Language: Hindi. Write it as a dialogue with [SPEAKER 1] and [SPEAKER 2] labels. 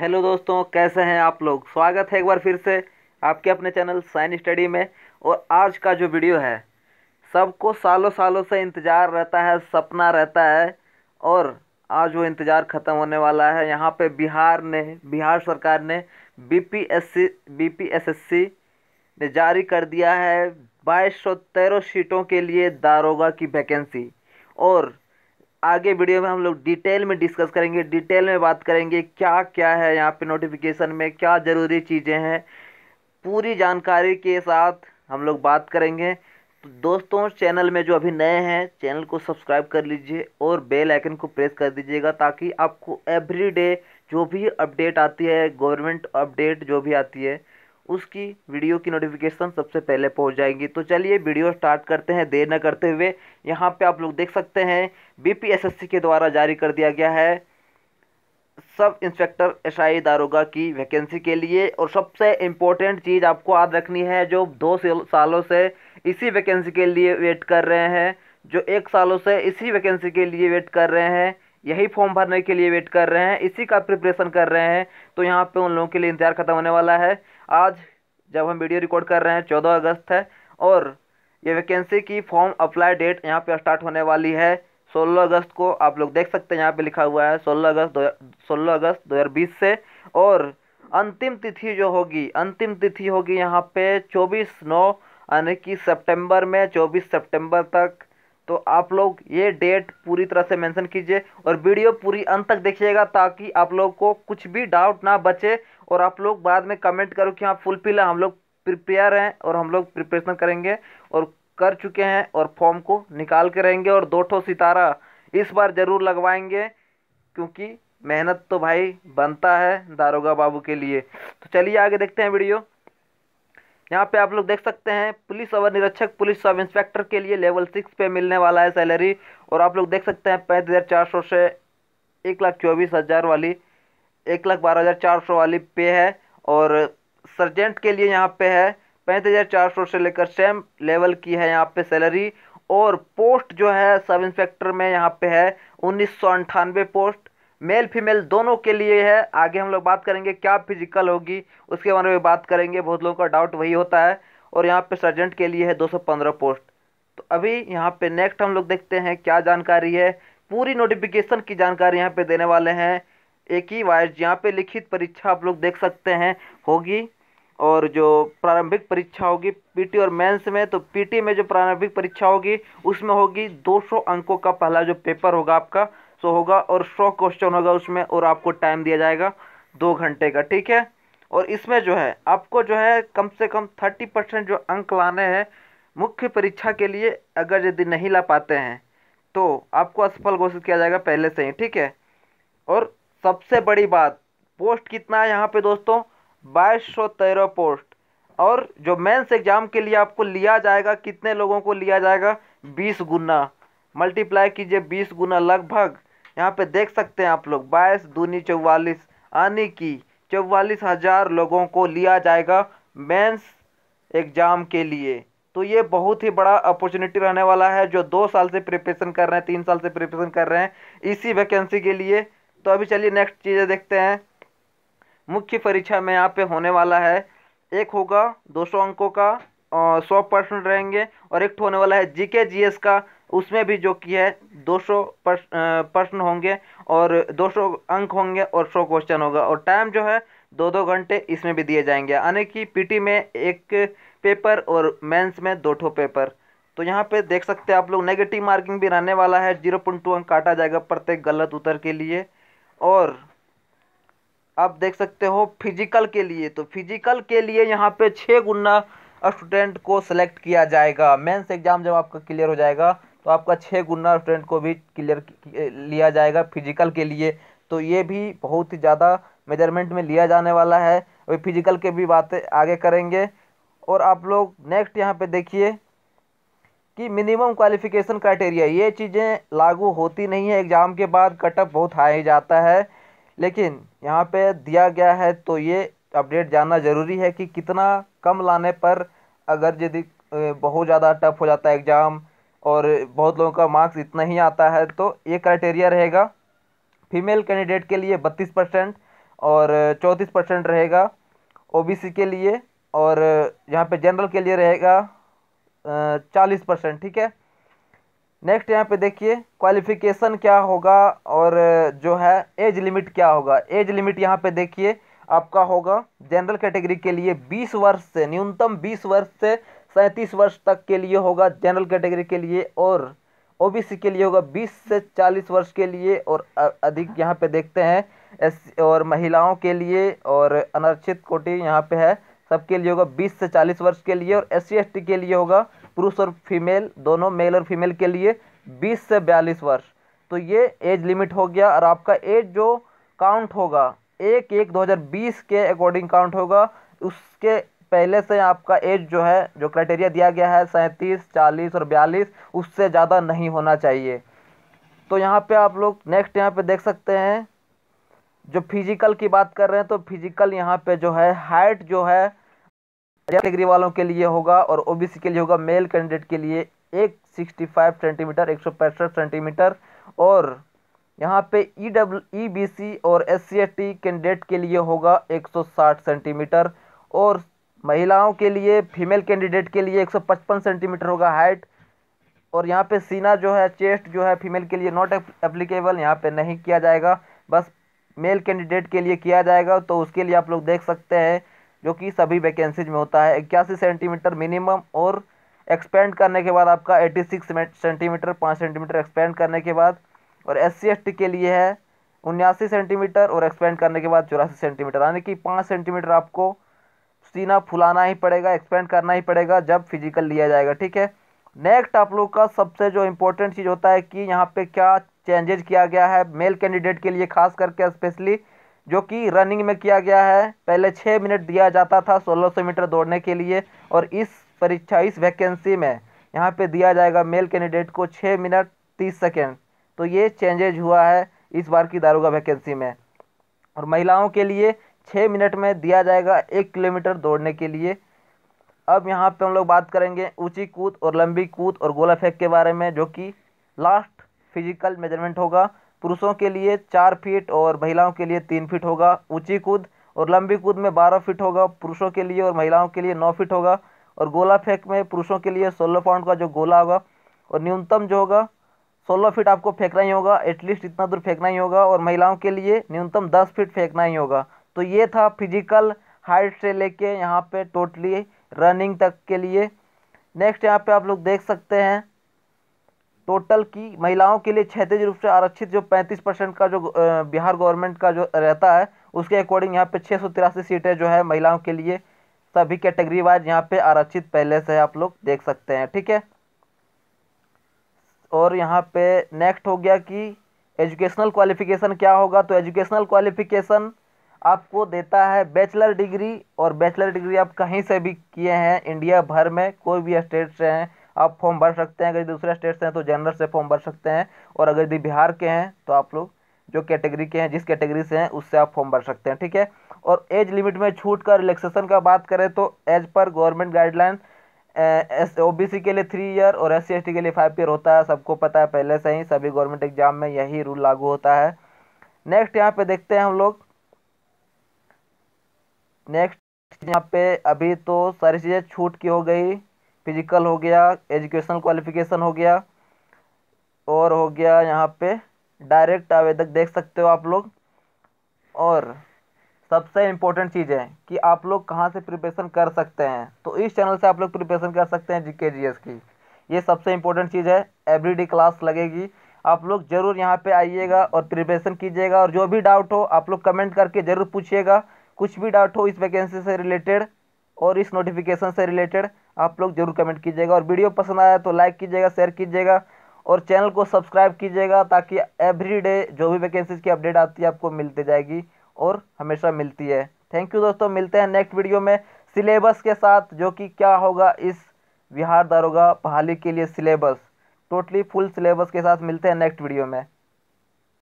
[SPEAKER 1] हेलो दोस्तों कैसे हैं आप लोग स्वागत है एक बार फिर से आपके अपने चैनल साइन स्टडी में और आज का जो वीडियो है सबको सालों सालों से इंतज़ार रहता है सपना रहता है और आज वो इंतज़ार ख़त्म होने वाला है यहाँ पे बिहार ने बिहार सरकार ने बीपीएससी बीपीएसएससी ने जारी कर दिया है बाईस सीटों के लिए दारोगा की वैकेंसी और आगे वीडियो में हम लोग डिटेल में डिस्कस करेंगे डिटेल में बात करेंगे क्या क्या है यहाँ पे नोटिफिकेशन में क्या ज़रूरी चीज़ें हैं पूरी जानकारी के साथ हम लोग बात करेंगे तो दोस्तों चैनल में जो अभी नए हैं चैनल को सब्सक्राइब कर लीजिए और बेल आइकन को प्रेस कर दीजिएगा ताकि आपको एवरी जो भी अपडेट आती है गवर्नमेंट अपडेट जो भी आती है उसकी वीडियो की नोटिफिकेशन सबसे पहले पहुंच जाएगी तो चलिए वीडियो स्टार्ट करते हैं देर न करते हुए यहाँ पे आप लोग देख सकते हैं बीपीएसएससी के द्वारा जारी कर दिया गया है सब इंस्पेक्टर एस दारोगा की वैकेंसी के लिए और सबसे इम्पोर्टेंट चीज़ आपको याद रखनी है जो दो सालों से इसी वैकेंसी के लिए वेट कर रहे हैं जो एक सालों से इसी वैकेंसी के लिए वेट कर रहे हैं यही फॉर्म भरने के लिए वेट कर रहे हैं इसी का प्रिपरेशन कर रहे हैं तो यहाँ पे उन लोगों के लिए इंतजार ख़त्म होने वाला है आज जब हम वीडियो रिकॉर्ड कर रहे हैं चौदह अगस्त है और ये वैकेंसी की फॉर्म अप्लाई डेट यहाँ पे स्टार्ट होने वाली है सोलह अगस्त को आप लोग देख सकते हैं यहाँ पे लिखा हुआ है सोलह अगस्त सोलह अगस्त दो से और अंतिम तिथि जो होगी अंतिम तिथि होगी यहाँ पे 24 नौ यानी कि सितंबर में 24 सितंबर तक तो आप लोग ये डेट पूरी तरह से मेंशन कीजिए और वीडियो पूरी अंत तक देखिएगा ताकि आप लोग को कुछ भी डाउट ना बचे और आप लोग बाद में कमेंट करो कि हाँ फुलफिल है हम लोग प्रिपेयर हैं और हम लोग प्रिपरेशन करेंगे और कर चुके हैं और फॉर्म को निकाल के रहेंगे और दो ठो सितारा इस बार ज़रूर लगवाएंगे क्योंकि मेहनत तो भाई बनता है दारोगा बाबू के लिए तो चलिए आगे देखते हैं वीडियो यहाँ पे आप लोग देख सकते हैं पुलिस अवर निरीक्षक पुलिस सब इंस्पेक्टर के लिए लेवल सिक्स पे मिलने वाला है सैलरी और आप लोग देख सकते हैं पैंतीस हज़ार चार सौ से एक लाख चौबीस हज़ार वाली एक लाख बारह हज़ार चार सौ वाली पे है और सर्जेंट के लिए यहाँ पे है पैंतीस हज़ार चार सौ से लेकर सेम लेवल की है यहाँ पे सैलरी और पोस्ट जो है सब इंस्पेक्टर में यहाँ पे है उन्नीस सौ अंठानवे पोस्ट मेल फीमेल दोनों के लिए है आगे हम लोग बात करेंगे क्या फिजिकल होगी उसके बारे में बात करेंगे बहुत लोगों का डाउट वही होता है और यहाँ पे सर्जेंट के लिए है 215 पोस्ट तो अभी यहाँ पे नेक्स्ट हम लोग देखते हैं क्या जानकारी है पूरी नोटिफिकेशन की जानकारी यहाँ पे देने वाले हैं एक ही वाइज यहाँ पे लिखित परीक्षा आप लोग देख सकते हैं होगी और जो प्रारंभिक परीक्षा होगी पीटी और मेंस में तो पीटी में जो प्रारंभिक परीक्षा होगी उसमें होगी 200 अंकों का पहला जो पेपर होगा आपका सो होगा और सौ क्वेश्चन होगा उसमें और आपको टाइम दिया जाएगा दो घंटे का ठीक है और इसमें जो है आपको जो है कम से कम थर्टी परसेंट जो अंक लाने हैं मुख्य परीक्षा के लिए अगर यदि नहीं ला पाते हैं तो आपको असफल घोषित किया जाएगा पहले से ही ठीक है और सबसे बड़ी बात पोस्ट कितना है यहाँ पे दोस्तों बाईस सौ तेरह पोस्ट और जो मेंस एग्ज़ाम के लिए आपको लिया जाएगा कितने लोगों को लिया जाएगा बीस गुना मल्टीप्लाई कीजिए बीस गुना लगभग यहाँ पे देख सकते हैं आप लोग बाईस दूनी चौवालीस यानी कि चौवालीस हज़ार लोगों को लिया जाएगा मेंस एग्ज़ाम के लिए तो ये बहुत ही बड़ा अपॉर्चुनिटी रहने वाला है जो दो साल से प्रिपरेशन कर रहे हैं तीन साल से प्रिपरेशन कर रहे हैं इसी वैकेंसी के लिए तो अभी चलिए नेक्स्ट चीज़ें देखते हैं मुख्य परीक्षा में यहाँ पे होने वाला है एक होगा दो सौ अंकों का सौ परसेंट रहेंगे और एक होने वाला है जीके जीएस का उसमें भी जो कि है 200 प्रश्न होंगे और 200 अंक होंगे और 100 क्वेश्चन होगा और टाइम जो है दो दो घंटे इसमें भी दिए जाएंगे यानी कि पीटी में एक पेपर और मेंस में दो ठो पेपर तो यहाँ पे देख सकते हैं आप लोग नेगेटिव मार्किंग भी रहने वाला है जीरो पॉइंट टू अंक काटा जाएगा प्रत्येक गलत उत्तर के लिए और आप देख सकते हो फिजिकल के लिए तो फिजिकल के लिए यहाँ पे छः गुना स्टूडेंट को सिलेक्ट किया जाएगा मेंस एग्ज़ाम जब आपका क्लियर हो जाएगा तो आपका छः गुना स्टूडेंट को भी क्लियर लिया जाएगा फिजिकल के लिए तो ये भी बहुत ही ज़्यादा मेजरमेंट में लिया जाने वाला है अभी फिजिकल के भी बातें आगे करेंगे और आप लोग नेक्स्ट यहाँ पे देखिए कि मिनिमम क्वालिफिकेशन क्राइटेरिया ये चीज़ें लागू होती नहीं है एग्ज़ाम के बाद कटअप बहुत हाई ही जाता है लेकिन यहाँ पे दिया गया है तो ये अपडेट जानना ज़रूरी है कि कितना कम लाने पर अगर यदि बहुत ज़्यादा टफ हो जाता है एग्ज़ाम और बहुत लोगों का मार्क्स इतना ही आता है तो ये क्राइटेरिया रहेगा फीमेल कैंडिडेट के लिए बत्तीस परसेंट और चौंतीस परसेंट रहेगा ओबीसी के लिए और यहाँ पे जनरल के लिए रहेगा चालीस परसेंट ठीक है नेक्स्ट यहाँ पे देखिए क्वालिफिकेशन क्या होगा और जो है एज लिमिट क्या होगा एज लिमिट यहाँ पे देखिए आपका होगा जनरल कैटेगरी के लिए 20 वर्ष से न्यूनतम 20 वर्ष से सैंतीस वर्ष तक के लिए होगा जनरल कैटेगरी के लिए और ओबीसी के लिए होगा बीस से चालीस वर्ष के लिए और अधिक यहाँ पे देखते हैं एस और महिलाओं के लिए और अनरक्षित कोटि यहाँ पे है सबके लिए होगा बीस से चालीस वर्ष के लिए और एस सी के लिए होगा पुरुष और फीमेल दोनों मेल और फीमेल के लिए बीस से बयालीस वर्ष तो ये एज लिमिट हो गया और आपका एज जो काउंट होगा एक एक दो के अकॉर्डिंग काउंट होगा उसके पहले से आपका एज जो है जो क्राइटेरिया दिया गया है सैंतीस चालीस और बयालीस उससे ज़्यादा नहीं होना चाहिए तो यहाँ पे आप लोग नेक्स्ट यहाँ पे देख सकते हैं जो फिजिकल की बात कर रहे हैं तो फिजिकल यहाँ पे जो है हाइट जो है डिग्री वालों के लिए होगा और ओ के लिए होगा मेल कैंडिडेट के लिए एक सिक्सटी फाइव सेंटीमीटर एक सौ पैंसठ सेंटीमीटर और यहाँ पे E W E B C और S C S T candidate के लिए होगा 160 सेंटीमीटर और महिलाओं के लिए फीमेल कैंडिडेट के लिए 155 सेंटीमीटर होगा हाइट और यहाँ पे सीना जो है चेस्ट जो है फीमेल के लिए नॉट एप्लीकेबल यहाँ पे नहीं किया जाएगा बस मेल कैंडिडेट के लिए किया जाएगा तो उसके लिए आप लोग देख सकते हैं जो कि सभी वैकेंसीज में होता है इक्यासी सेंटीमीटर मिनिमम और एक्सपेंड करने के बाद आपका 86 सेंटीमीटर पाँच सेंटीमीटर एक्सपेंड करने के बाद और एस सी के लिए है उन्यासी सेंटीमीटर और एक्सपेंड करने के बाद चौरासी सेंटीमीटर यानी कि पाँच सेंटीमीटर आपको सीना फुलाना ही पड़ेगा एक्सपेंड करना ही पड़ेगा जब फिजिकल लिया जाएगा ठीक है नेक्स्ट आप लोग का सबसे जो इम्पोर्टेंट चीज़ होता है कि यहाँ पे क्या चेंजेज किया गया है मेल कैंडिडेट के लिए खास करके स्पेशली जो कि रनिंग में किया गया है पहले छः मिनट दिया जाता था सौ मीटर दौड़ने के लिए और इस परीक्षा इस वैकेंसी में यहाँ पे दिया जाएगा मेल कैंडिडेट को छः मिनट तीस सेकेंड तो ये चेंजेज हुआ है इस बार की दारोगा वैकेंसी में और महिलाओं के लिए छः मिनट में दिया जाएगा एक किलोमीटर दौड़ने के लिए अब यहाँ पे हम लोग बात करेंगे ऊंची कूद और लंबी कूद और गोला फेंक के बारे में जो कि लास्ट फिजिकल मेजरमेंट होगा पुरुषों के लिए चार फीट और महिलाओं के लिए तीन फीट होगा ऊंची कूद और लंबी कूद में बारह फीट होगा पुरुषों के लिए और महिलाओं के लिए नौ फीट होगा और गोला फेंक में पुरुषों के लिए सोलह पाउंड का जो गोला होगा और न्यूनतम जो होगा सोलह फीट आपको फेंकना ही होगा एटलीस्ट इतना दूर फेंकना ही होगा और महिलाओं के लिए न्यूनतम दस फीट फेंकना ही होगा तो ये था फिजिकल हाइट से लेके यहाँ पे टोटली रनिंग तक के लिए नेक्स्ट यहाँ पे आप लोग देख सकते हैं टोटल की महिलाओं के लिए क्षेत्रीय रूप से आरक्षित जो 35 परसेंट का जो बिहार गवर्नमेंट का जो रहता है उसके अकॉर्डिंग यहाँ पे छः सीटें जो है महिलाओं के लिए सभी कैटेगरी वाइज यहाँ पे आरक्षित पहले से आप लोग देख सकते हैं ठीक है और यहाँ पे नेक्स्ट हो गया कि एजुकेशनल क्वालिफिकेशन क्या होगा तो एजुकेशनल क्वालिफिकेशन आपको देता है बैचलर डिग्री और बैचलर डिग्री आप कहीं से भी किए हैं इंडिया भर में कोई भी स्टेट से हैं आप फॉर्म भर सकते हैं अगर दूसरे स्टेट से हैं तो जनरल से फॉर्म भर सकते हैं और अगर यदि बिहार के हैं तो आप लोग जो कैटेगरी के हैं जिस कैटेगरी से हैं उससे आप फॉर्म भर सकते हैं ठीक है और एज लिमिट में छूट का रिलैक्सेशन का बात करें तो एज पर government guidelines O B C के लिए थ्री ईयर और एस सी एस टी के लिए फाइव ईयर होता है सबको पता है पहले से ही सभी गवर्नमेंट एग्जाम में यही रूल लागू होता है नेक्स्ट यहाँ पे देखते हैं हम लोग नेक्स्ट यहाँ पे अभी तो सारी चीज़ें छूट की हो गई फिजिकल हो गया एजुकेशन क्वालिफिकेशन हो गया और हो गया यहाँ पे डायरेक्ट आवेदक देख सकते हो आप लोग और सबसे इम्पोर्टेंट चीज़ है कि आप लोग कहाँ से प्रिपरेशन कर सकते हैं तो इस चैनल से आप लोग प्रिपरेशन कर सकते हैं जीके जीएस की ये सबसे इम्पोर्टेंट चीज़ है एवरीडे क्लास लगेगी आप लोग ज़रूर यहाँ पे आइएगा और प्रिपरेशन कीजिएगा और जो भी डाउट हो आप लोग कमेंट करके ज़रूर पूछिएगा कुछ भी डाउट हो इस वैकेंसी से रिलेटेड और इस नोटिफिकेशन से रिलेटेड आप लोग जरूर कमेंट कीजिएगा और वीडियो पसंद आया तो लाइक कीजिएगा शेयर कीजिएगा और चैनल को सब्सक्राइब कीजिएगा ताकि एवरी डे जो भी वैकेंसीज की अपडेट आती है आपको मिलती जाएगी और हमेशा मिलती है थैंक यू दोस्तों मिलते हैं नेक्स्ट वीडियो में सिलेबस के साथ जो कि क्या होगा इस बिहार दारोगा बहाली के लिए सिलेबस टोटली फुल सिलेबस के साथ मिलते हैं नेक्स्ट वीडियो में